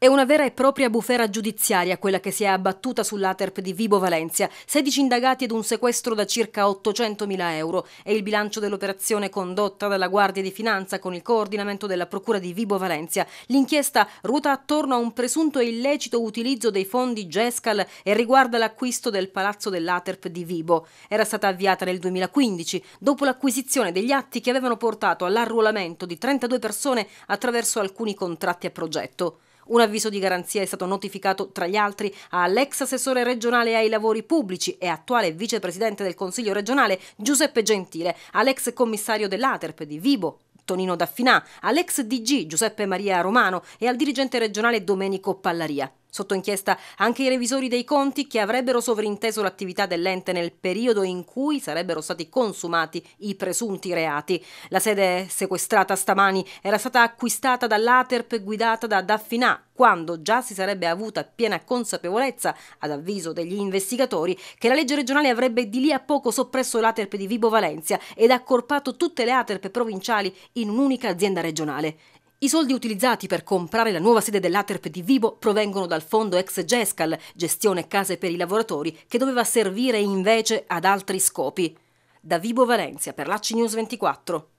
È una vera e propria bufera giudiziaria quella che si è abbattuta sull'Aterp di Vibo Valencia. 16 indagati ed un sequestro da circa 800.000 euro. È il bilancio dell'operazione condotta dalla Guardia di Finanza con il coordinamento della Procura di Vibo Valencia. L'inchiesta ruota attorno a un presunto illecito utilizzo dei fondi GESCAL e riguarda l'acquisto del palazzo dell'Aterp di Vibo. Era stata avviata nel 2015, dopo l'acquisizione degli atti che avevano portato all'arruolamento di 32 persone attraverso alcuni contratti a progetto. Un avviso di garanzia è stato notificato tra gli altri all'ex assessore regionale ai lavori pubblici e attuale vicepresidente del Consiglio regionale Giuseppe Gentile, all'ex commissario dell'Aterp di Vibo, Tonino Daffinà, all'ex DG Giuseppe Maria Romano e al dirigente regionale Domenico Pallaria. Sotto inchiesta anche i revisori dei conti che avrebbero sovrinteso l'attività dell'ente nel periodo in cui sarebbero stati consumati i presunti reati. La sede sequestrata stamani era stata acquistata dall'Aterp guidata da Daffinà, quando già si sarebbe avuta piena consapevolezza, ad avviso degli investigatori, che la legge regionale avrebbe di lì a poco soppresso l'Aterp di Vibo Valencia ed accorpato tutte le Aterp provinciali in un'unica azienda regionale. I soldi utilizzati per comprare la nuova sede dell'Aterp di Vibo provengono dal fondo ex GESCAL, gestione case per i lavoratori, che doveva servire invece ad altri scopi. Da Vibo Valencia per l'ACI News 24.